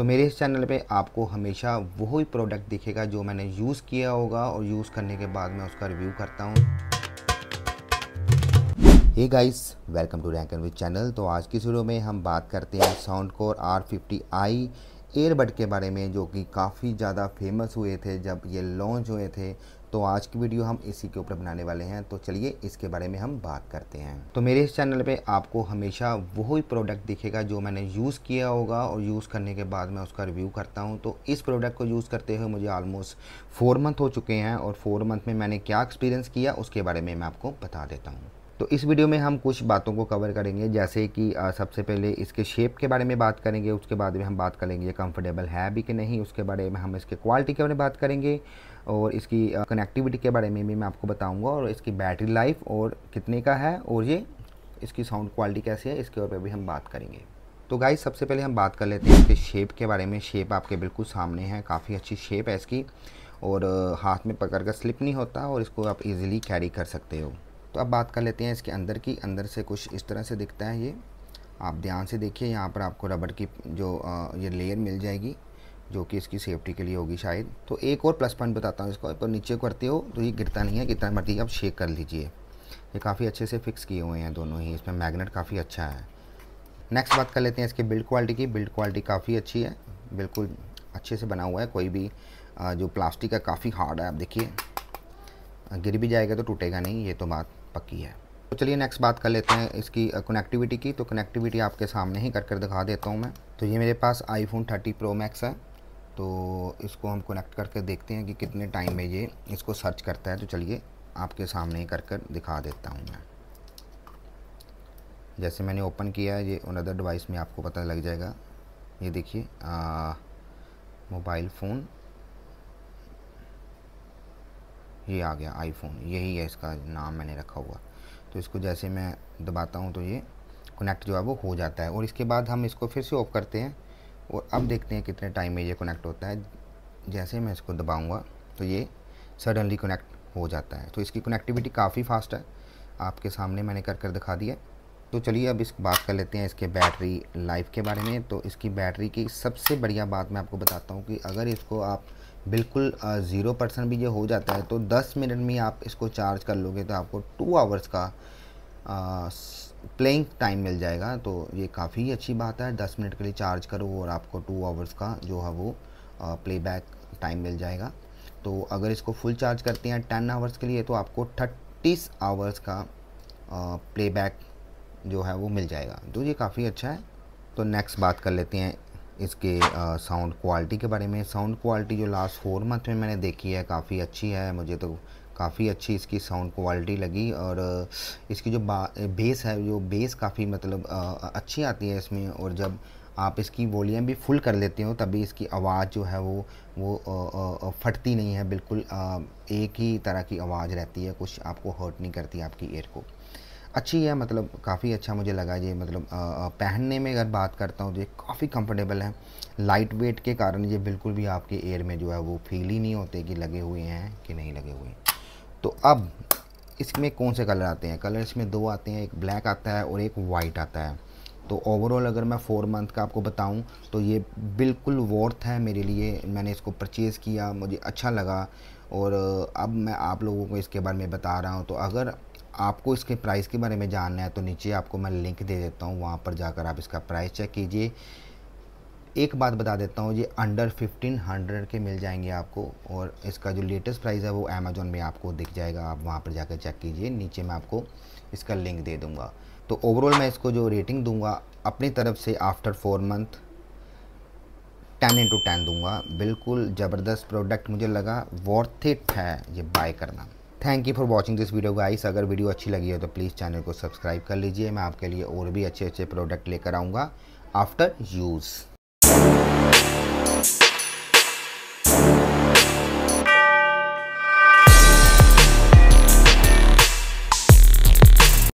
तो मेरे इस चैनल पे आपको हमेशा वो ही प्रोडक्ट दिखेगा जो मैंने यूज़ किया होगा और यूज़ करने के बाद मैं उसका रिव्यू करता हूँ ये guys welcome to rank and with channel तो आज की वीडियो में हम बात करते हैं Soundcore R fifty I earbud के बारे में जो कि काफ़ी ज़्यादा फेमस हुए थे जब ये लॉन्च हुए थे तो आज की वीडियो हम इसी के ऊपर बनाने वाले हैं तो चलिए इसके बारे में हम बात करते हैं तो मेरे इस चैनल पे आपको हमेशा वही प्रोडक्ट दिखेगा जो मैंने यूज़ किया होगा और यूज़ करने के बाद मैं उसका रिव्यू करता हूँ तो इस प्रोडक्ट को यूज़ करते हुए मुझे ऑलमोस्ट फोर मंथ हो चुके हैं और फोर मंथ में मैंने क्या एक्सपीरियंस किया उसके बारे में मैं आपको बता देता हूँ तो इस वीडियो में हम कुछ बातों को कवर करेंगे जैसे कि सबसे पहले इसके शेप के बारे में बात करेंगे उसके बाद में हम बात करेंगे ये कंफर्टेबल है भी कि नहीं उसके बारे में हम इसके क्वालिटी के बारे में बात करेंगे और इसकी कनेक्टिविटी के बारे में भी मैं आपको बताऊँगा और इसकी बैटरी लाइफ और कितने का है और ये इसकी साउंड क्वालिटी कैसी है इसके ऊपर भी हम बात करेंगे तो गाइज सबसे पहले हम बात कर लेते हैं इसके शेप के बारे में शेप आपके बिल्कुल सामने है काफ़ी अच्छी शेप है इसकी और हाथ में पकड़ कर स्लिप नहीं होता और इसको आप इजीली कैरी कर सकते हो तो अब बात कर लेते हैं इसके अंदर की अंदर से कुछ इस तरह से दिखता है ये आप ध्यान से देखिए यहाँ पर आपको रबड़ की जो ये लेयर मिल जाएगी जो कि इसकी सेफ्टी के लिए होगी शायद तो एक और प्लस पॉइंट बताता हूँ इसको तो नीचे करते हो तो ये गिरता नहीं है कितना मर्जी आप शेक कर लीजिए ये काफ़ी अच्छे से फिक्स किए हुए हैं दोनों ही इसमें मैग्नेट काफ़ी अच्छा है नेक्स्ट बात कर लेते हैं इसके बिल्ड क्वालिटी की बिल्ड क्वालिटी काफ़ी अच्छी है बिल्कुल अच्छे से बना हुआ है कोई भी जो प्लास्टिक है काफ़ी हार्ड है आप देखिए हाँ, गिर भी जाएगा तो टूटेगा नहीं ये तो बात पक्की है तो चलिए नेक्स्ट बात कर लेते हैं इसकी कनेक्टिविटी की तो कनेक्टिविटी आपके सामने ही कर कर दिखा देता हूँ मैं तो ये मेरे पास आईफोन 30 प्रो मैक्स है तो इसको हम कनेक्ट करके देखते हैं कि कितने टाइम में ये इसको सर्च करता है तो चलिए आपके सामने ही कर कर दिखा देता हूँ मैं जैसे मैंने ओपन किया है ये अदर डिवाइस में आपको पता लग जाएगा ये देखिए मोबाइल फ़ोन ये आ गया आईफोन यही है इसका नाम मैंने रखा हुआ तो इसको जैसे मैं दबाता हूँ तो ये कनेक्ट जो है वो हो जाता है और इसके बाद हम इसको फिर से ऑफ करते हैं और अब देखते हैं कितने टाइम में ये कनेक्ट होता है जैसे मैं इसको दबाऊँगा तो ये सडनली कनेक्ट हो जाता है तो इसकी कनेक्टिविटी काफ़ी फास्ट है आपके सामने मैंने कर कर दिखा दिया तो चलिए अब इस बात कर लेते हैं इसके बैटरी लाइफ के बारे में तो इसकी बैटरी की सबसे बढ़िया बात मैं आपको बताता हूँ कि अगर इसको आप बिल्कुल ज़ीरो परसेंट भी ये हो जाता है तो दस मिनट में आप इसको चार्ज कर लोगे तो आपको टू आवर्स का प्लेइंग टाइम मिल जाएगा तो ये काफ़ी अच्छी बात है दस मिनट के लिए चार्ज करो और आपको टू आवर्स का जो है वो प्लेबैक टाइम मिल जाएगा तो अगर इसको फुल चार्ज करते हैं टेन आवर्स के लिए तो आपको थर्टीस आवर्स का प्लेबैक जो है वो मिल जाएगा तो ये काफ़ी अच्छा है तो नेक्स्ट बात कर लेते हैं इसके साउंड क्वालिटी के बारे में साउंड क्वालिटी जो लास्ट फोर मंथ में मैंने देखी है काफ़ी अच्छी है मुझे तो काफ़ी अच्छी इसकी साउंड क्वालिटी लगी और इसकी जो बेस है जो बेस काफ़ी मतलब अच्छी आती है इसमें और जब आप इसकी वॉल्यूम भी फुल कर लेते हो तभी इसकी आवाज़ जो है वो वो आ, आ, फटती नहीं है बिल्कुल आ, एक ही तरह की आवाज़ रहती है कुछ आपको हर्ट नहीं करती आपकी एयर को अच्छी है मतलब काफ़ी अच्छा मुझे लगा ये मतलब पहनने में अगर बात करता हूँ तो ये काफ़ी कंफर्टेबल है लाइट वेट के कारण ये बिल्कुल भी आपके एयर में जो है वो फील ही नहीं होते कि लगे हुए हैं कि नहीं लगे हुए हैं तो अब इसमें कौन से कलर आते हैं कलर इसमें दो आते हैं एक ब्लैक आता है और एक वाइट आता है तो ओवरऑल अगर मैं फोर मंथ का आपको बताऊं तो ये बिल्कुल वर्थ है मेरे लिए मैंने इसको परचेज़ किया मुझे अच्छा लगा और अब मैं आप लोगों को इसके बारे में बता रहा हूं तो अगर आपको इसके प्राइस के बारे में जानना है तो नीचे आपको मैं लिंक दे देता हूँ वहाँ पर जाकर आप इसका प्राइस चेक कीजिए एक बात बता देता हूँ ये अंडर फिफ्टीन हंड्रेड के मिल जाएंगे आपको और इसका जो लेटेस्ट प्राइस है वो अमेजोन में आपको दिख जाएगा आप वहाँ पर जाकर चेक कीजिए नीचे मैं आपको इसका लिंक दे दूँगा तो ओवरऑल मैं इसको जो रेटिंग दूँगा अपनी तरफ से after four month ten into ten दूँगा बिल्कुल ज़बरदस्त प्रोडक्ट मुझे लगा वॉर्थिट इट है ये बाय करना thank you for watching this video guys अगर वीडियो अच्छी लगी है तो प्लीज़ चैनल को सब्सक्राइब कर लीजिए मैं आपके लिए और भी अच्छे अच्छे प्रोडक्ट लेकर आऊँगा आफ्टर यूज़